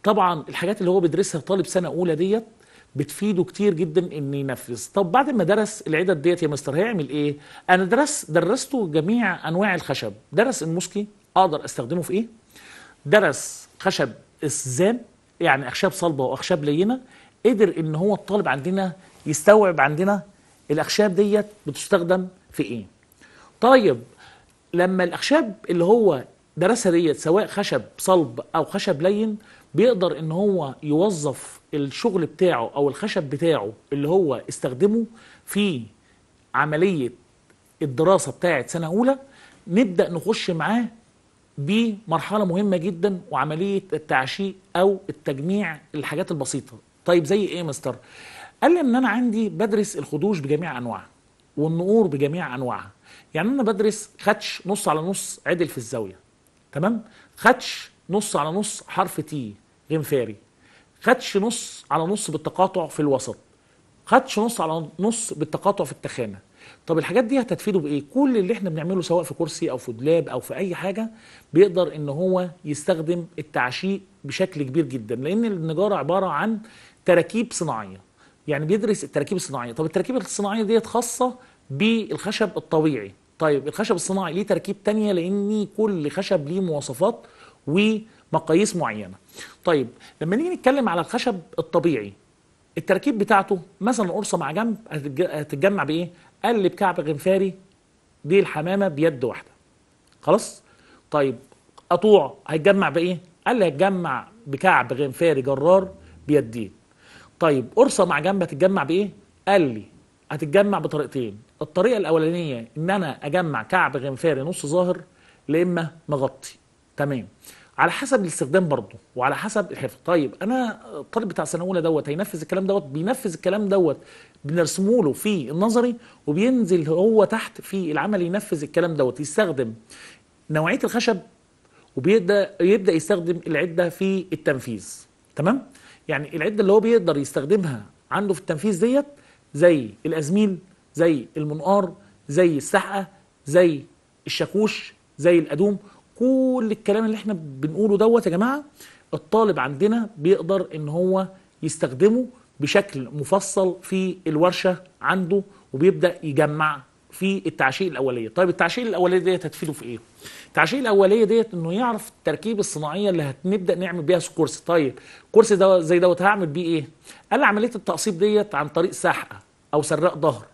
طبعا الحاجات اللي هو بيدرسها طالب سنه اولى ديت بتفيده كتير جدا ان ينفذ طب بعد ما درس العدد ديت يا مستر هيعمل ايه انا درس درسته جميع انواع الخشب درس الموسكي اقدر استخدمه في ايه درس خشب السزان يعني اخشاب صلبه واخشاب لينه قدر ان هو الطالب عندنا يستوعب عندنا الاخشاب ديت بتستخدم في ايه طيب لما الاخشاب اللي هو دراسه ديت سواء خشب صلب او خشب لين بيقدر ان هو يوظف الشغل بتاعه او الخشب بتاعه اللي هو استخدمه في عمليه الدراسه بتاعه سنه اولى نبدا نخش معاه بمرحله مهمه جدا وعمليه التعشيق او التجميع الحاجات البسيطه طيب زي ايه مستر قال لي ان انا عندي بدرس الخدوش بجميع انواعها والنقور بجميع انواعها يعني انا بدرس خدش نص على نص عدل في الزاويه تمام خدش نص على نص حرف تي غنفاري خدش نص على نص بالتقاطع في الوسط خدش نص على نص بالتقاطع في التخانه طب الحاجات دي هتفيده بايه كل اللي احنا بنعمله سواء في كرسي او في دولاب او في اي حاجه بيقدر ان هو يستخدم التعشيق بشكل كبير جدا لان النجاره عباره عن تراكيب صناعيه يعني بيدرس التراكيب الصناعيه طب التراكيب الصناعيه ديت خاصه بالخشب الطبيعي طيب الخشب الصناعي ليه تركيب تانية لان كل خشب ليه مواصفات ومقاييس معينه طيب لما نيجي نتكلم على الخشب الطبيعي التركيب بتاعته مثلا قرصه مع جنب هتتجمع بايه قلب كعب غنفاري دي الحمامه بيد واحده خلاص طيب قطوع هيتجمع بايه قال لي هيتجمع بكعب غنفاري جرار بيدين طيب قرصه مع جنب هتتجمع بايه قال لي هتتجمع بطريقتين الطريقه الاولانيه ان انا اجمع كعب غنفاري نص ظاهر لاما مغطي تمام على حسب الاستخدام برضه وعلى حسب الحفظ طيب انا الطالب بتاع سنه اولى دوت هينفذ الكلام دوت بينفذ الكلام دوت بنرسمه له في النظري وبينزل هو تحت في العمل ينفذ الكلام دوت يستخدم نوعيه الخشب وبيبدا يبدا يستخدم العده في التنفيذ تمام يعني العده اللي هو بيقدر يستخدمها عنده في التنفيذ ديت زي الازميل زي المنقار زي السحقه زي الشاكوش زي الادوم كل الكلام اللي احنا بنقوله دوت يا جماعه الطالب عندنا بيقدر ان هو يستخدمه بشكل مفصل في الورشه عنده وبيبدا يجمع في التعشيق الاوليه طيب التعشيق الاوليه ديت هتفيده في ايه التعشيق الاوليه ديت انه يعرف التركيب الصناعيه اللي هنبدا نعمل بيها كورس طيب كورس ده زي دوت هعمل بيه ايه قال عمليه التقصيب ديت عن طريق سحقه او سراق ظهر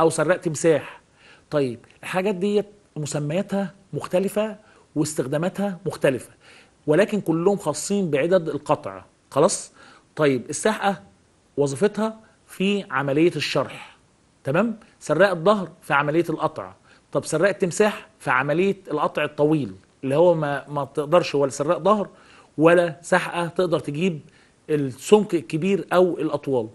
او سراق تمساح طيب الحاجات ديت مسمياتها مختلفه واستخداماتها مختلفه ولكن كلهم خاصين بعدد القطع خلاص طيب السحقه وظيفتها في عمليه الشرح تمام سراق الظهر في عمليه القطع طب سراق التمساح في عمليه القطع الطويل اللي هو ما ما تقدرش ولا سراق ظهر ولا سحقه تقدر تجيب السمك الكبير او الاطوال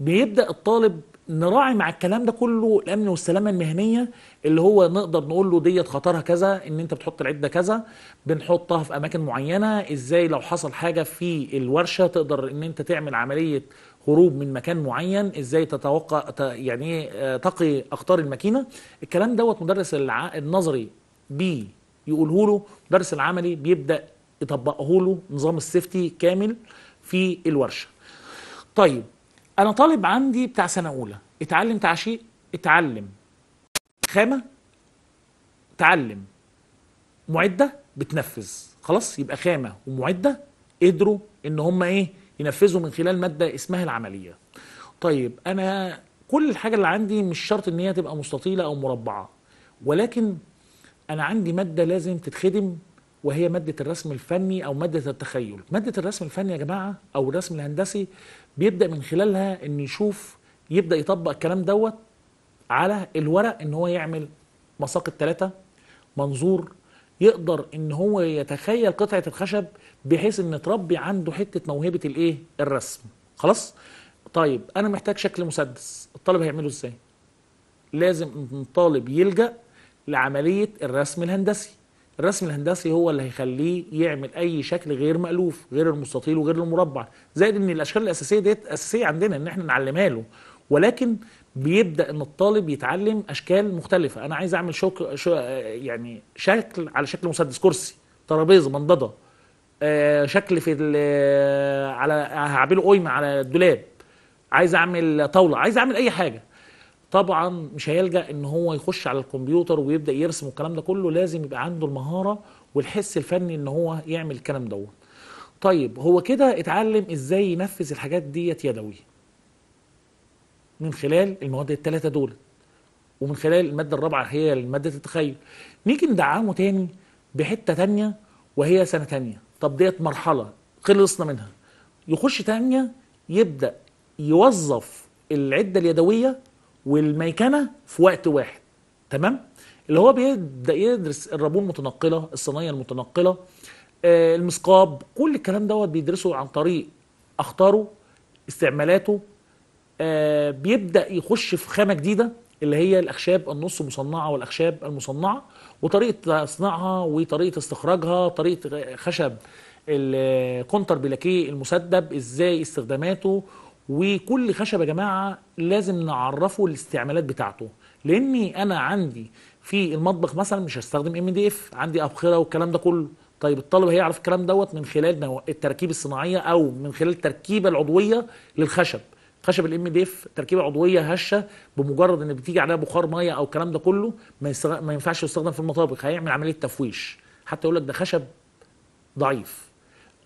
بيبدا الطالب نراعي مع الكلام ده كله الامن والسلامه المهنيه اللي هو نقدر نقول له ديت خطرها كذا ان انت بتحط العده كذا بنحطها في اماكن معينه ازاي لو حصل حاجه في الورشه تقدر ان انت تعمل عمليه هروب من مكان معين ازاي تتوقع يعني آه، تقي اخطار الماكينه الكلام دوت مدرس النظري بي يقوله له مدرس العملي بيبدا يطبقه له نظام السيفتي كامل في الورشه طيب انا طالب عندي بتاع سنه اولى اتعلم تعشيق اتعلم خامه تعلم معده بتنفذ خلاص يبقى خامه ومعده قدروا ان هم ايه ينفذوا من خلال ماده اسمها العمليه طيب انا كل الحاجه اللي عندي مش شرط ان هي تبقى مستطيله او مربعه ولكن انا عندي ماده لازم تتخدم وهي ماده الرسم الفني او ماده التخيل ماده الرسم الفني يا جماعه او الرسم الهندسي بيبدا من خلالها ان يشوف يبدا يطبق الكلام دوت على الورق ان هو يعمل مساق الثلاثه منظور يقدر ان هو يتخيل قطعه الخشب بحيث ان تربي عنده حته موهبه الايه الرسم خلاص طيب انا محتاج شكل مسدس الطالب هيعمله ازاي لازم الطالب يلجا لعمليه الرسم الهندسي الرسم الهندسي هو اللي هيخليه يعمل اي شكل غير مالوف غير المستطيل وغير المربع زائد ان الاشكال الاساسيه ديت اساسيه عندنا ان احنا نعلمها له ولكن بيبدا ان الطالب يتعلم اشكال مختلفه انا عايز اعمل شوك شو يعني شكل على شكل مسدس كرسي ترابيزه منضده آه شكل في آه، على هعمله قايمه على الدولاب عايز اعمل طاوله عايز اعمل اي حاجه طبعا مش هيلجا ان هو يخش على الكمبيوتر ويبدا يرسم والكلام ده كله لازم يبقى عنده المهاره والحس الفني ان هو يعمل الكلام دوت طيب هو كده اتعلم ازاي ينفذ الحاجات ديت يدوي من خلال المواد الثلاثه دول ومن خلال الماده الرابعه هي ماده التخيل نيجي ندعمه تاني بحته تانيه وهي سنه تانيه طب ديت مرحله خلصنا منها يخش تانيه يبدا يوظف العده اليدويه والميكنه في وقت واحد تمام اللي هو بيبدا يدرس الرابون المتنقله الصينيه المتنقله آه، المسقاب كل الكلام دوت بيدرسه عن طريق اخطاره استعمالاته آه، بيبدا يخش في خامه جديده اللي هي الاخشاب النص مصنعه والاخشاب المصنعه وطريقه تصنيعها وطريقه استخراجها طريقه خشب الكونتر بلاكيه المسدب ازاي استخداماته وكل خشب يا جماعه لازم نعرفه الاستعمالات بتاعته لاني انا عندي في المطبخ مثلا مش هستخدم ام دي اف عندي ابخره والكلام ده كله طيب الطالب هيعرف الكلام دوت من خلال التركيب الصناعيه او من خلال التركيبه العضويه للخشب خشب الام دي اف تركيبه عضويه هشه بمجرد ان بتيجي عليها بخار ميه او الكلام ده كله ما, يستغ... ما ينفعش يستخدم في المطابخ هيعمل عمليه تفويش حتى يقول لك ده خشب ضعيف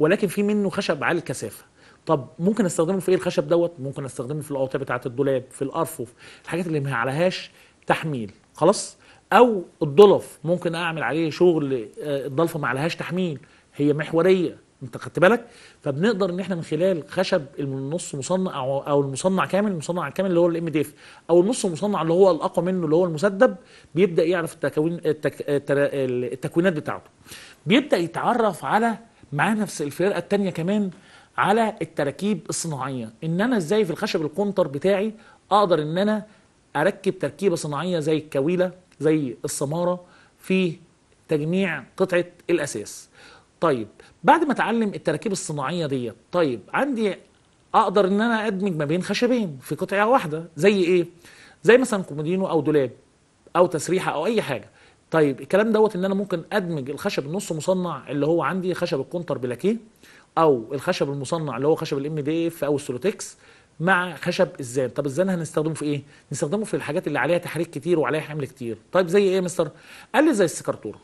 ولكن في منه خشب عالي الكثافه طب ممكن استخدمه في ايه الخشب دوت ممكن استخدمه في الاوطيه بتاعه الدولاب في الارفف الحاجات اللي ما عليهاش تحميل خلاص او الضلف ممكن اعمل عليه شغل آه، الضلفه ما عليهاش تحميل هي محوريه انت خدت بالك فبنقدر ان احنا من خلال خشب النص مصنع او, المصنع كامل المصنع الكامل اللي هو الام دي اف او النص مصنع اللي هو الاقوى منه اللي هو المسدب بيبدا يعرف التكوين التك... التكوينات بتاعته بيبدا يتعرف على معاه نفس الفرقه الثانيه كمان على التراكيب الصناعيه ان انا ازاي في الخشب القنطر بتاعي اقدر ان انا اركب تركيبه صناعيه زي الكويله زي السماره في تجميع قطعه الاساس طيب بعد ما اتعلم التراكيب الصناعيه ديت طيب عندي اقدر ان انا ادمج ما بين خشبين في قطعه واحده زي ايه زي مثلا كومودينو او دولاب او تسريحه او اي حاجه طيب الكلام دوت ان انا ممكن ادمج الخشب النص مصنع اللي هو عندي خشب الكونتر بلاكيه او الخشب المصنع اللي هو خشب الام دي اف او السولوتكس مع خشب الزان طب الزان هنستخدمه في ايه نستخدمه في الحاجات اللي عليها تحريك كتير وعليها حمل كتير طيب زي ايه يا مستر قال لي زي السكرتوره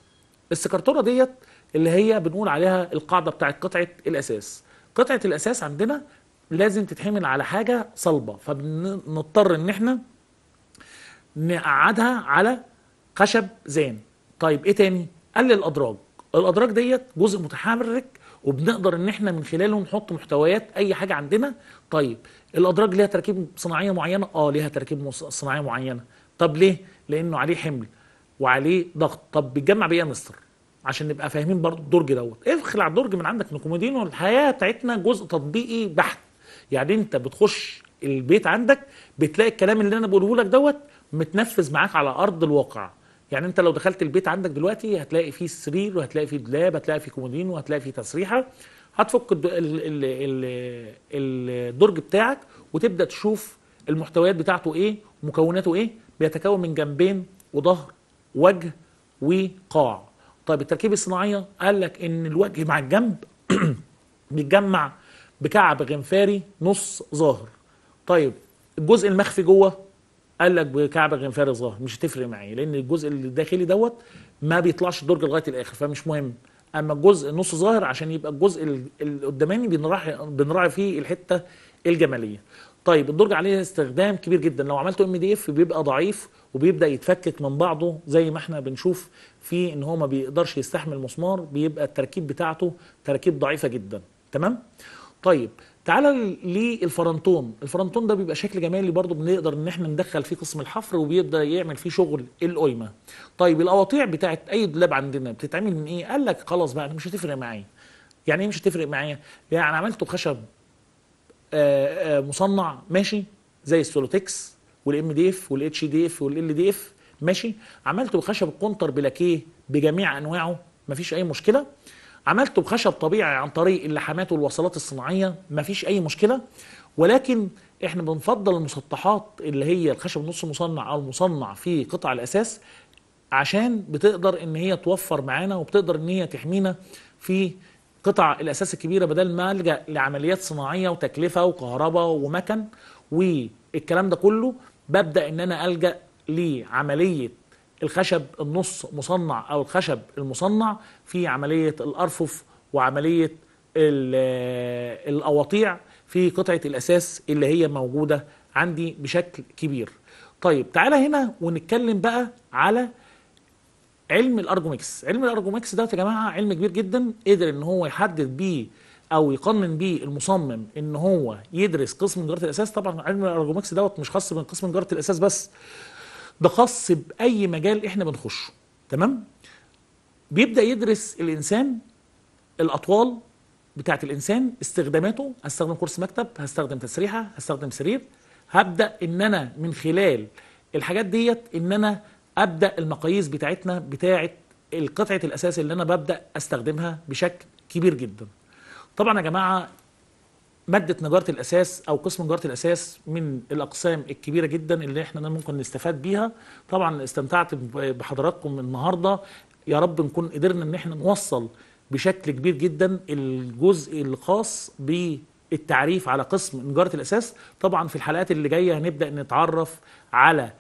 السكرتوره ديت اللي هي بنقول عليها القاعده بتاعه قطعه الاساس قطعه الاساس عندنا لازم تتحمل على حاجه صلبه فبنضطر ان احنا نقعدها على خشب زان طيب ايه تاني قال لي الادراج الادراج ديت جزء متحرك وبنقدر ان احنا من خلالهم نحط محتويات اي حاجه عندنا طيب الادراج ليها تركيب صناعيه معينه اه ليها تركيب صناعيه معينه طب ليه لانه عليه حمل وعليه ضغط طب بيتجمع بيه يا مستر عشان نبقى فاهمين برضه الدرج دوت ادخل على الدرج من عندك نكومودينو الحياه بتاعتنا جزء تطبيقي بحت يعني انت بتخش البيت عندك بتلاقي الكلام اللي انا بقوله لك دوت متنفذ معاك على ارض الواقع يعني انت لو دخلت البيت عندك دلوقتي هتلاقي فيه سرير وهتلاقي فيه دولاب هتلاقي فيه كومودين وهتلاقي فيه تسريحه هتفك الدرج بتاعك وتبدا تشوف المحتويات بتاعته ايه مكوناته ايه بيتكون من جنبين وظهر وجه وقاع طيب التركيبه الصناعيه قال لك ان الوجه مع الجنب بيتجمع بكعب غنفاري نص ظاهر طيب الجزء المخفي جوه قال لك بكعبك انفرزه مش هتفرق معايا لان الجزء الداخلي دوت ما بيطلعش الدرج لغايه الاخر فمش مهم اما الجزء النص ظاهر عشان يبقى الجزء القداماني بنراعي بنراعي فيه الحته الجماليه طيب الدرج عليه استخدام كبير جدا لو عملته ام دي اف بيبقى ضعيف وبيبدا يتفكك من بعضه زي ما احنا بنشوف في ان هو ما بيقدرش يستحمل مسمار بيبقى التركيب بتاعته تركيب ضعيفه جدا تمام طيب تعالى للفرنتون الفرنتون ده بيبقى شكل جمالي برضو بنقدر ان احنا ندخل فيه قسم الحفر وبيبدا يعمل فيه شغل القيمه طيب القواطيع بتاعه اي دولاب عندنا بتتعمل من ايه قال لك خلاص بقى مش هتفرق معايا يعني ايه مش هتفرق معايا يعني عملته خشب آآ آه، آآ آه، مصنع ماشي زي السولوتكس والام دي اف والاتش دي اف والال دي اف ماشي عملته بخشب قنطر بلاكيه بجميع انواعه مفيش اي مشكله عملته بخشب طبيعي عن طريق اللحامات والوصلات الصناعيه مفيش اي مشكله ولكن احنا بنفضل المسطحات اللي هي الخشب النص مصنع او المصنع في قطع الاساس عشان بتقدر ان هي توفر معانا وبتقدر ان هي تحمينا في قطع الاساس الكبيره بدل ما الجا لعمليات صناعيه وتكلفه وكهرباء ومكن والكلام ده كله ببدا ان انا الجا لعمليه الخشب النص مصنع او الخشب المصنع في عمليه الارفف وعمليه الاواطيع في قطعه الاساس اللي هي موجوده عندي بشكل كبير طيب تعالى هنا ونتكلم بقى على علم الارجوميكس علم الارجوميكس ده يا جماعه علم كبير جدا قدر ان هو يحدد بيه او يقنن بيه المصمم ان هو يدرس قسم نجاره الاساس طبعا علم الارجوميكس دوت مش خاص بقسم نجاره الاساس بس ده خاص باي مجال احنا بنخشه تمام بيبدا يدرس الانسان الاطوال بتاعه الانسان استخداماته هستخدم كرسي مكتب هستخدم تسريحه هستخدم سرير هبدا ان انا من خلال الحاجات ديت ان انا ابدا المقاييس بتاعتنا بتاعه القطعه الاساس اللي انا ببدا استخدمها بشكل كبير جدا طبعا يا جماعه مادة نجارة الأساس أو قسم نجارة الأساس من الأقسام الكبيرة جدا اللي احنا ممكن نستفاد بيها طبعا استمتعت بحضراتكم النهاردة يا رب نكون قدرنا ان احنا نوصل بشكل كبير جدا الجزء الخاص بالتعريف على قسم نجارة الأساس طبعا في الحلقات اللي جاية هنبدأ نتعرف على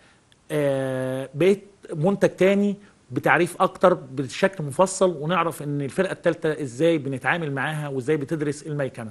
آه، بقية منتج تاني بتعريف اكتر بشكل مفصل ونعرف ان الفرقه الثالثه ازاي بنتعامل معاها وازاي بتدرس الميكنه